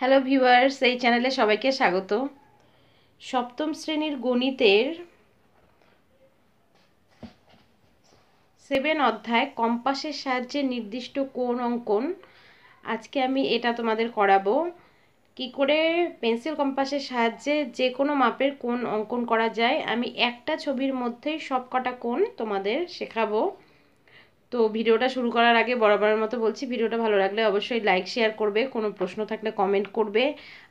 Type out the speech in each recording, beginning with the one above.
Hello viewers এই চ্যানেলে সবাইকে স্বাগত সপ্তম শ্রেণীর গণিতের সেভেন অধ্যায় কম্পাসের সাহায্যে নির্দিষ্ট কোন অঙ্কন আজকে আমি এটা তোমাদের করাবো কি করে পেন্সিল কম্পাসের সাহায্যে যে কোনো মাপের কোন অঙ্কন করা যায় আমি একটা ছবির মধ্যেই সব কটা কোণ তোমাদের শেখাবো তো ভিডিওটা শুরু করার আগে বরাবরের মতো বলছি ভিডিওটা ভালো লাগলে অবশ্যই লাইক শেয়ার করবে কোনো প্রশ্ন থাকলে কমেন্ট করবে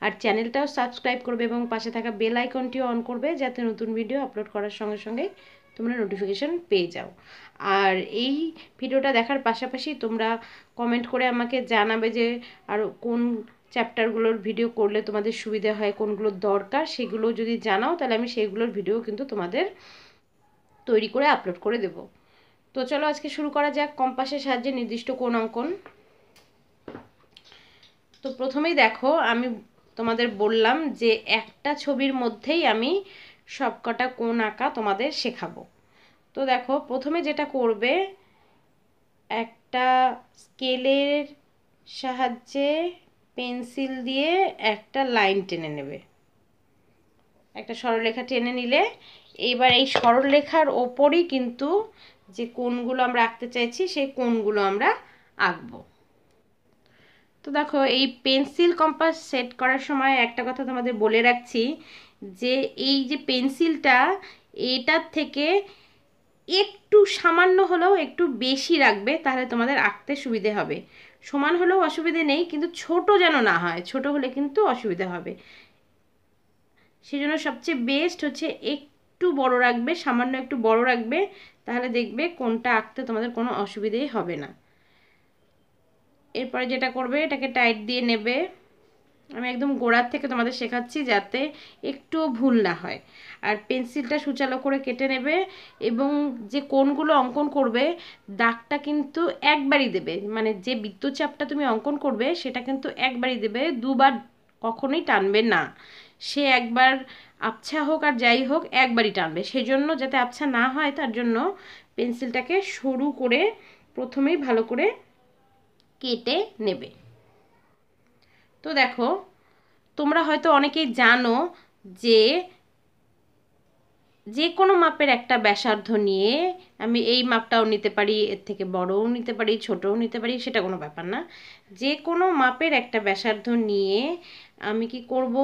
আর চ্যানেলটাও সাবস্ক্রাইব করবে এবং পাশে থাকা বেল আইকনটিও অন করবে যাতে নতুন ভিডিও আপলোড করার সঙ্গে সঙ্গে তোমরা নোটিফিকেশান পেয়ে যাও আর এই ভিডিওটা দেখার পাশাপাশি তোমরা কমেন্ট করে আমাকে জানাবে যে আর কোন চ্যাপ্টারগুলোর ভিডিও করলে তোমাদের সুবিধা হয় কোনগুলোর দরকার সেগুলো যদি জানাও তাহলে আমি সেগুলোর ভিডিও কিন্তু তোমাদের তৈরি করে আপলোড করে দেবো তো চলো আজকে শুরু করা যাক কম্পাসের সাহায্যে নির্দিষ্ট কোন অঙ্কন তো প্রথমেই দেখো আমি তোমাদের বললাম যে একটা ছবির মধ্যেই আমি সবকটা কোন আঁকা তোমাদের শেখাবো তো দেখো প্রথমে যেটা করবে একটা স্কেলের সাহায্যে পেন্সিল দিয়ে একটা লাইন টেনে নেবে একটা সরলরেখা টেনে নিলে এবার এই সরলরেখার ওপরই কিন্তু যে কোনগুলো আমরা আঁকতে চাইছি সেই কোনগুলো আমরা আঁকবো তো দেখো এই পেন্সিল কম্পাস সেট করার সময় একটা কথা তোমাদের বলে রাখছি যে এই যে পেন্সিলটা এটার থেকে একটু সামান্য হলেও একটু বেশি রাখবে তাহলে তোমাদের আঁকতে সুবিধে হবে সমান হলেও অসুবিধে নেই কিন্তু ছোট যেন না হয় ছোট হলে কিন্তু অসুবিধা হবে সেজন্য সবচেয়ে বেস্ট হচ্ছে এক একটু বড় রাখবে সামান্য একটু বড় রাখবে তাহলে দেখবে কোনটা আঁকতে তোমাদের কোনো অসুবিধেই হবে না এরপরে যেটা করবে এটাকে টাইট দিয়ে নেবে আমি একদম গোড়ার থেকে তোমাদের শেখাচ্ছি যাতে একটুও ভুল না হয় আর পেন্সিলটা সুচালো করে কেটে নেবে এবং যে কোনগুলো অঙ্কন করবে দাগটা কিন্তু একবারই দেবে মানে যে বিদ্যুৎচাপটা তুমি অঙ্কন করবে সেটা কিন্তু একবারই দেবে দুবার কখনোই টানবে না সে একবার আবছা হোক আর যাই হোক একবারই টানবে সেজন্য যাতে আবছা না হয় তার জন্য পেন্সিলটাকে সরু করে প্রথমেই ভালো করে কেটে নেবে তো দেখো তোমরা হয়তো অনেকেই জানো যে যে কোনো মাপের একটা ব্যাসার্ধ নিয়ে আমি এই মাপটাও নিতে পারি এর থেকে বড়ও নিতে পারি ছোটও নিতে পারি সেটা কোনো ব্যাপার না যে কোনো মাপের একটা ব্যাসার্ধ নিয়ে আমি কি করব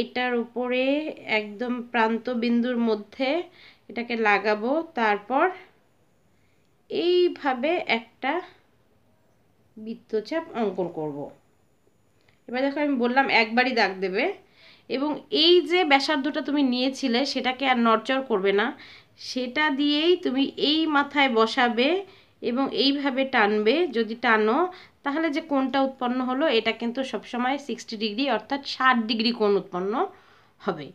এটার উপরে একদম প্রান্ত বিন্দুর মধ্যে এটাকে লাগাবো তারপর এইভাবে একটা বৃত্তচাপ অঙ্কন করব। এবার দেখো আমি বললাম একবারই দাগ দেবে এবং এই যে ব্যাসার্ধটা তুমি নিয়েছিলে সেটাকে আর নড়চড় করবে না সেটা দিয়েই তুমি এই মাথায় বসাবে এবং এইভাবে টানবে যদি টানো তাহলে যে কোনটা উৎপন্ন হলো এটা কিন্তু সবসময় সিক্সটি ডিগ্রি অর্থাৎ ষাট ডিগ্রি কোন উৎপন্ন হবে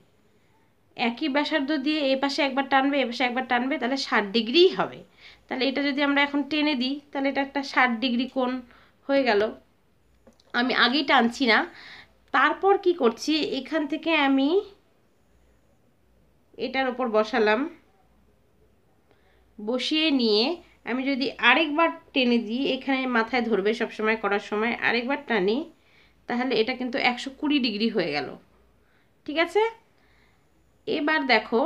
একই ব্যাসার্ধ দিয়ে এ পাশে একবার টানবে এ পাশে একবার টানবে তাহলে ষাট ডিগ্রিই হবে তাহলে এটা যদি আমরা এখন টেনে দিই তাহলে এটা একটা ষাট ডিগ্রি কোন হয়ে গেল আমি আগেই টানছি না তারপর কি করছি এখান থেকে আমি এটার ওপর বসালাম বসিয়ে নিয়ে আমি যদি আরেকবার টেনে দিই এখানে মাথায় ধরবে সবসময় করার সময় আরেকবার টানি তাহলে এটা কিন্তু একশো কুড়ি ডিগ্রি হয়ে গেল ঠিক আছে এবার দেখো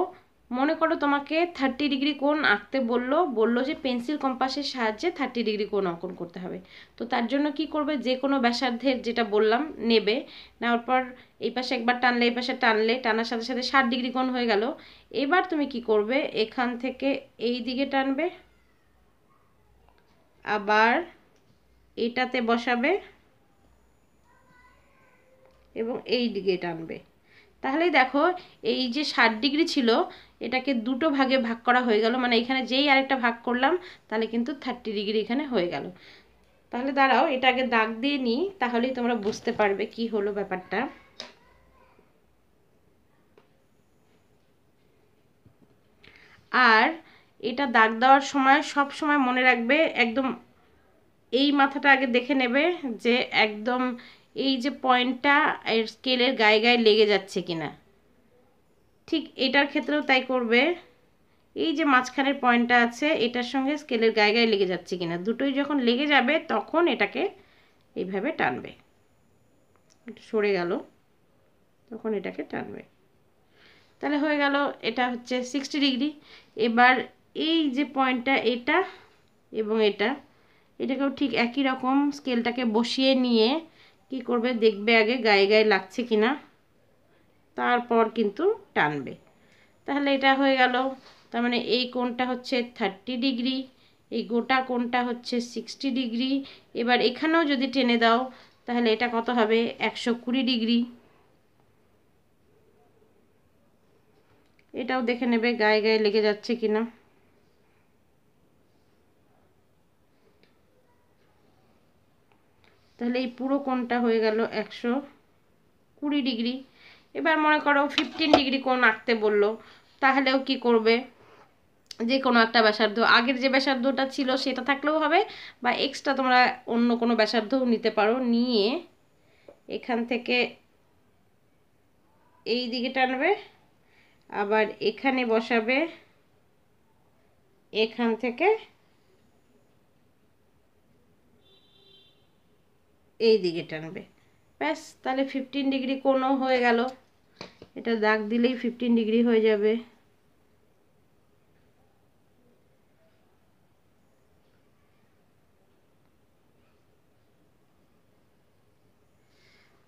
মনে করো তোমাকে থার্টি ডিগ্রি কোণ আঁকতে বলল বলল যে পেন্সিল কম্পাসের সাহায্যে থার্টি ডিগ্রি কোণ অঙ্কন করতে হবে তো তার জন্য কি করবে যে কোনো ব্যাসার্ধের যেটা বললাম নেবে নেওয়ার পর এই পাশে একবার টানলে এই পাশে টানলে টানার সাথে সাথে ষাট ডিগ্রি কোণ হয়ে গেল এবার তুমি কি করবে এখান থেকে এই দিকে টানবে আবার এটাতে বসাবে এবং এই দিকে টানবে তাহলে দেখো এই যে ষাট ডিগ্রি ছিল এটাকে দুটো ভাগে ভাগ করা হয়ে গেল মানে এখানে যেই আরেকটা ভাগ করলাম তাহলে কিন্তু থার্টি ডিগ্রি এখানে হয়ে গেল তাহলে দাঁড়াও এটা আগে দাগ দিয়ে নিই তাহলেই তোমরা বুঝতে পারবে কি হলো ব্যাপারটা আর এটা দাগ দেওয়ার সময় সব সময় মনে রাখবে একদম এই মাথাটা আগে দেখে নেবে যে একদম এই যে পয়েন্টটা এর স্কেলের গায়ে গায়ে লেগে যাচ্ছে কিনা ঠিক এটার ক্ষেত্রেও তাই করবে এই যে মাঝখানের পয়েন্টটা আছে এটার সঙ্গে স্কেলের গায়ে গায়ে লেগে যাচ্ছে কিনা দুটোই যখন লেগে যাবে তখন এটাকে এইভাবে টানবে সরে গেল তখন এটাকে টানবে তাহলে হয়ে গেল এটা হচ্ছে সিক্সটি ডিগ্রি এবার এই যে পয়েন্টটা এটা এবং এটা এটাকেও ঠিক একই রকম স্কেলটাকে বসিয়ে নিয়ে কি করবে দেখবে আগে গায়ে গায়ে লাগছে কি না তারপর কিন্তু টানবে তাহলে এটা হয়ে গেল তার মানে এই কোণটা হচ্ছে থার্টি ডিগ্রি এই গোটা কোণটা হচ্ছে সিক্সটি ডিগ্রি এবার এখানেও যদি টেনে দাও তাহলে এটা কত হবে একশো কুড়ি ডিগ্রি এটাও দেখে নেবে গায়ে গায়ে লেগে যাচ্ছে কিনা তাহলে এই পুরো কোণটা হয়ে গেল একশো কুড়ি ডিগ্রি এবার মনে করো ফিফটিন ডিগ্রি কোণ আঁকতে বললো তাহলেও কি করবে যে কোনো একটা ব্যাসার্ধ আগের যে ব্যাসার্ধটা ছিল সেটা থাকলেও হবে বা এক্সট্রা তোমরা অন্য কোনো ব্যাসার্ধও নিতে পারো নিয়ে এখান থেকে এই দিকে টানবে আবার এখানে বসাবে এখান থেকে এই দিকে টানবে ব্যাস তাহলে ফিফটিন ডিগ্রি কোনো হয়ে গেল এটা দাগ দিলেই ফিফটিন ডিগ্রি হয়ে যাবে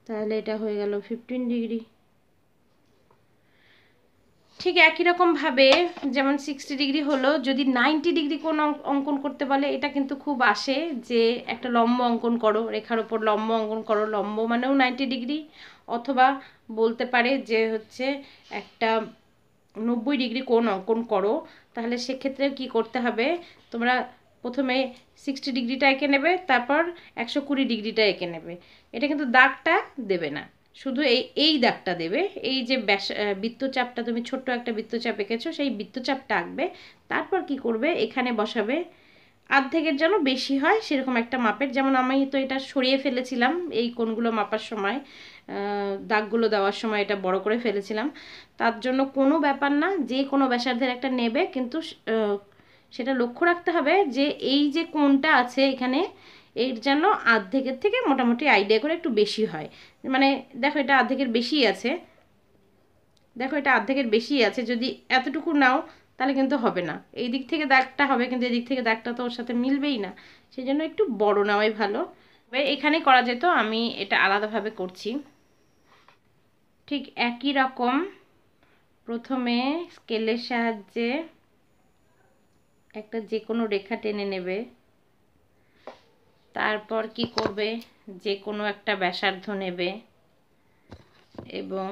তাহলে এটা হয়ে গেল ফিফটিন ডিগ্রি ঠিক একই রকমভাবে যেমন সিক্সটি ডিগ্রি হলো যদি নাইনটি ডিগ্রি কোন অঙ্কন করতে বলে এটা কিন্তু খুব আসে যে একটা লম্ব অঙ্কন করো রেখার ওপর লম্ব অঙ্কন করো লম্ব মানেও নাইনটি ডিগ্রি অথবা বলতে পারে যে হচ্ছে একটা নব্বই ডিগ্রি কোণ অঙ্কন করো তাহলে সেক্ষেত্রে কি করতে হবে তোমরা প্রথমে সিক্সটি ডিগ্রিটা এঁকে নেবে তারপর একশো কুড়ি ডিগ্রিটা এঁকে নেবে এটা কিন্তু দাগটা দেবে না শুধু এই এই দাগটা দেবে এই যে বৃত্তচাপটা তুমি ছোট্ট একটা বৃত্তচাপ এঁকেছো সেই বৃত্তচাপটা আঁকবে তারপর কি করবে এখানে বসাবে আর্ধেকের যেন বেশি হয় সেরকম একটা মাপের যেমন আমি তো এটা সরিয়ে ফেলেছিলাম এই কোনগুলো মাপার সময় দাগগুলো দেওয়ার সময় এটা বড় করে ফেলেছিলাম তার জন্য কোনো ব্যাপার না যে কোনো ব্যাসার্ধের একটা নেবে কিন্তু সেটা লক্ষ্য রাখতে হবে যে এই যে কোনটা আছে এখানে এর যেন আর্ধেকের থেকে মোটামুটি আইডিয়া করে একটু বেশি হয় মানে দেখো এটা আর্ধেকের বেশি আছে দেখো এটা আর্ধেকের বেশি আছে যদি এতটুকু নাও তাহলে কিন্তু হবে না এই দিক থেকে দাগটা হবে কিন্তু এই দিক থেকে দাগটা তো ওর সাথে মিলবেই না সেই জন্য একটু বড় নেওয়াই ভালো এবার এখানে করা যেত আমি এটা আলাদাভাবে করছি ঠিক একই রকম প্রথমে স্কেলের সাহায্যে একটা যে কোনো রেখা টেনে নেবে তারপর কি করবে যে কোনো একটা ব্যাসার্ধ নেবে এবং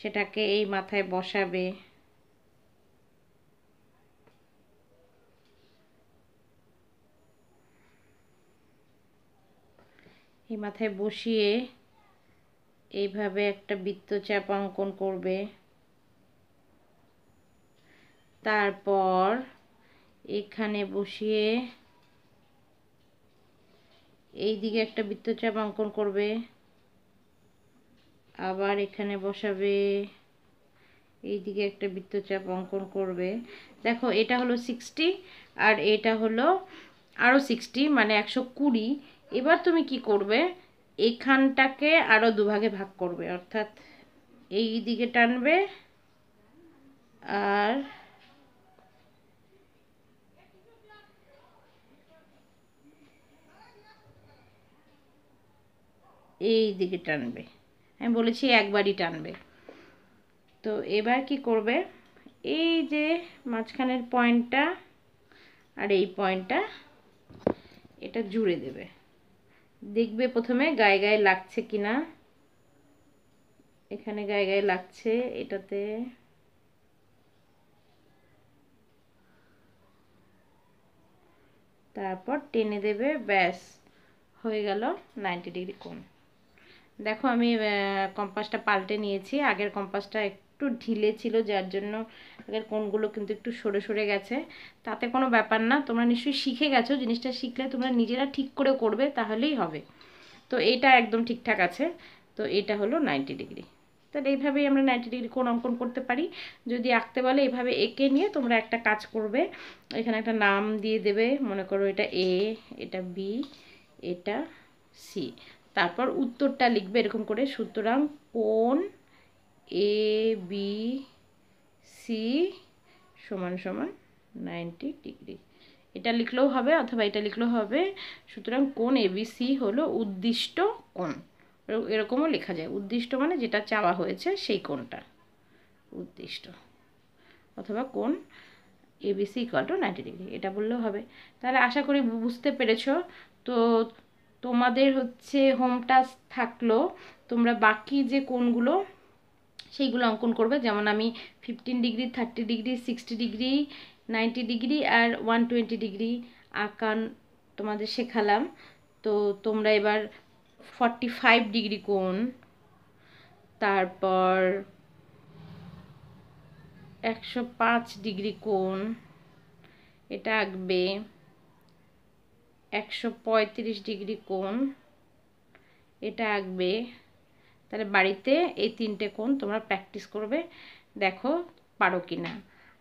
সেটাকে এই মাথায় বসাবে এই মাথায় বসিয়ে এইভাবে একটা বৃত্তচাপ অঙ্কন করবে তারপর এখানে বসিয়ে এই দিকে একটা বৃত্তচাপ অঙ্কন করবে আবার এখানে বসাবে এই দিকে একটা বৃত্তচাপ অঙ্কন করবে দেখো এটা হলো সিক্সটি আর এটা হলো আরও সিক্সটি মানে একশো কুড়ি এবার তুমি কি করবে এখানটাকে আরও দুভাগে ভাগ করবে অর্থাৎ এই দিকে টানবে আর এই দিকে টানবে আমি বলেছি একবারই টানবে তো এবার কি করবে এই যে মাঝখানের পয়েন্টটা আর এই পয়েন্টটা এটা জুড়ে দেবে দেখবে প্রথমে গায়ে গায়ে লাগছে কি না এখানে গায়ে গায়ে লাগছে এটাতে তারপর টেনে দেবে ব্যাস হয়ে গেল নাইনটি ডিগ্রি কোণ দেখো আমি কম্পাসটা পাল্টে নিয়েছি আগের কম্পাসটা একটু ঢিলে ছিল যার জন্য আগের কোনগুলো কিন্তু একটু সরে সরে গেছে তাতে কোনো ব্যাপার না তোমরা নিশ্চয়ই শিখে গেছো জিনিসটা শিখলে তোমরা নিজেরা ঠিক করে করবে তাহলেই হবে তো এটা একদম ঠিকঠাক আছে তো এটা হলো নাইনটি ডিগ্রি তাহলে এইভাবেই আমরা নাইনটি ডিগ্রি কোন অঙ্কন করতে পারি যদি আঁকতে বলে এইভাবে এঁকে নিয়ে তোমরা একটা কাজ করবে এখানে একটা নাম দিয়ে দেবে মনে করো এটা এ এটা বি এটা সি তারপর উত্তরটা লিখবে এরকম করে সুতরাং কোন এ বি সি সমান সমান নাইনটি ডিগ্রি এটা লিখলেও হবে অথবা এটা লিখলেও হবে সুতরাং কোন এবিসি হলো উদ্দিষ্ট কোন এরকমও লেখা যায় উদ্দিষ্ট মানে যেটা চাওয়া হয়েছে সেই কোনটা উদ্দিষ্ট অথবা কোন এ বি সি কল টু নাইনটি ডিগ্রি এটা বললেও হবে তাহলে আশা করি বুঝতে পেরেছ তো তোমাদের হচ্ছে হোম টাস্ক থাকলো তোমরা বাকি যে কোনগুলো সেইগুলো অঙ্কন করবে যেমন আমি fifteen degree thirty degree sixty degree ninety degree আর ওয়ান টোয়েন্টি ডিগ্রি আঁকান তোমাদের শেখালাম তো তোমরা এবার ফর্টি ফাইভ ডিগ্রি কোন তারপর একশো পাঁচ ডিগ্রি কোন এটা আঁকবে একশো পঁয়ত্রিশ ডিগ্রি কোণ এটা আঁকবে তাহলে বাড়িতে এই তিনটে কোণ তোমরা প্র্যাকটিস করবে দেখো পারো কি না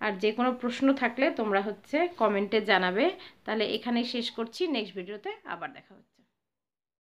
আর যে কোনো প্রশ্ন থাকলে তোমরা হচ্ছে কমেন্টে জানাবে তাহলে এখানেই শেষ করছি নেক্সট ভিডিওতে আবার দেখা হচ্ছে